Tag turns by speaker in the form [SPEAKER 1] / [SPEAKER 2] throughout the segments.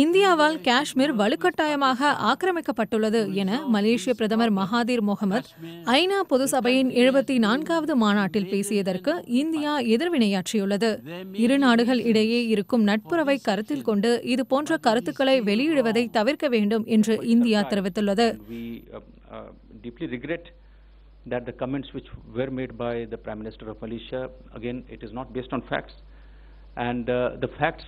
[SPEAKER 1] இந்தியாவால் காஷ்மீர் வலுக்கட்டாயமாக ஆக்கிரமிக்கப்பட்டுள்ளது என மலேசிய பிரதமர் மகாதீர் முகமது ஐநா பொது சபையின் எழுபத்தி நான்காவது மாநாட்டில் பேசியதற்கு இந்தியா எதிர்வினையாற்றியுள்ளது இரு நாடுகள் இடையே இருக்கும் நட்புறவை கருத்தில் கொண்டு இதுபோன்ற கருத்துக்களை வெளியிடுவதை தவிர்க்க வேண்டும் என்று இந்தியா தெரிவித்துள்ளது
[SPEAKER 2] uh, uh, That the comments which were made by the Prime Minister of Malaysia, again, it is not based on facts. And uh, the facts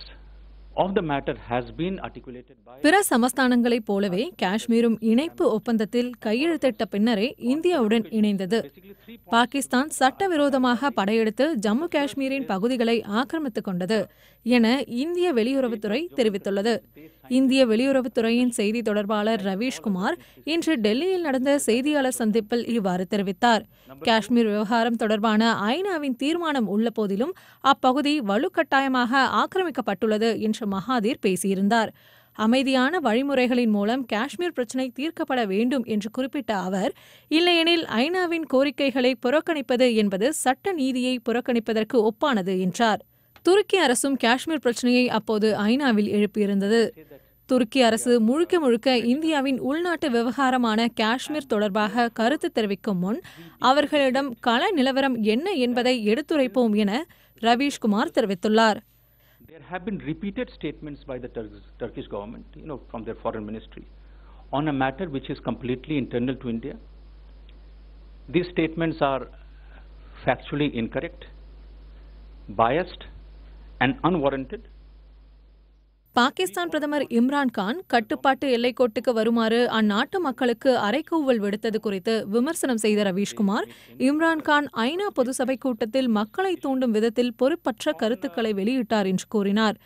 [SPEAKER 2] பிற
[SPEAKER 1] சமஸ்தானங்களைப் போலவே காஷ்மீரும் இணைப்பு ஒப்பந்தத்தில் கையெழுத்திட்ட பின்னரே இந்தியாவுடன் இணைந்தது பாகிஸ்தான் சட்டவிரோதமாக படையெடுத்து ஜம்மு காஷ்மீரின் பகுதிகளை ஆக்கிரமித்துக் கொண்டது என இந்திய வெளியுறவுத்துறை தெரிவித்துள்ளது இந்திய வெளியுறவுத்துறையின் செய்தி தொடர்பாளர் ரவீஷ்குமார் இன்று டெல்லியில் நடந்த செய்தியாளர் சந்திப்பில் இவ்வாறு தெரிவித்தார் காஷ்மீர் விவகாரம் தொடர்பான ஐநாவின் தீர்மானம் உள்ள போதிலும் அப்பகுதி வலுக்கட்டாயமாக ஆக்கிரமிக்கப்பட்டுள்ளது என்று மகாதீர் பேசியிருந்தார் அமைதியான வழிமுறைகளின் மூலம் காஷ்மீர் பிரச்சினை தீர்க்கப்பட வேண்டும் என்று குறிப்பிட்ட அவர் இல்லையெனில் ஐநாவின் கோரிக்கைகளை புறக்கணிப்பது என்பது சட்ட நீதியை புறக்கணிப்பதற்கு ஒப்பானது என்றார் துருக்கி அரசும் காஷ்மீர் பிரச்சினையை அப்போது ஐநாவில் எழுப்பியிருந்தது துருக்கி அரசு முழுக்க முழுக்க இந்தியாவின் உள்நாட்டு விவகாரமான காஷ்மீர் தொடர்பாக கருத்து தெரிவிக்கும் முன் அவர்களிடம் கள நிலவரம் என்ன என்பதை எடுத்துரைப்போம் என ரவீஷ்குமார் தெரிவித்துள்ளார்
[SPEAKER 2] There have been repeated statements by the Tur- Turkish government, you know, from their foreign ministry on a matter which is completely internal to India. These statements are factually incorrect, biased, and unwarranted.
[SPEAKER 1] Pakistan பிரதமர் இம்ரான் கான் கட்டுப்பாட்டு எல்லைக்கோட்டுக்கு வருமாறு அந்நாட்டு மக்களுக்கு அரைக்கூவல் விடுத்தது குறித்து விமர்சனம் செய்த ரவீஷ்குமார் இம்ரான்கான் ஐநா பொதுசபை கூட்டத்தில் மக்களை தூண்டும் விதத்தில் பொறுப்பற்ற கருத்துக்களை வெளியிட்டார் என்று கூறினார்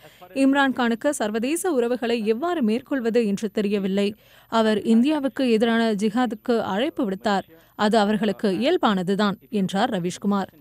[SPEAKER 1] இம்ரான்கானுக்கு சர்வதேச உறவுகளை எவ்வாறு மேற்கொள்வது என்று தெரியவில்லை அவர் இந்தியாவுக்கு எதிரான ஜிஹாதுக்கு அழைப்பு விடுத்தார் அது அவர்களுக்கு இயல்பானதுதான் என்றார் ரவீஷ்குமார்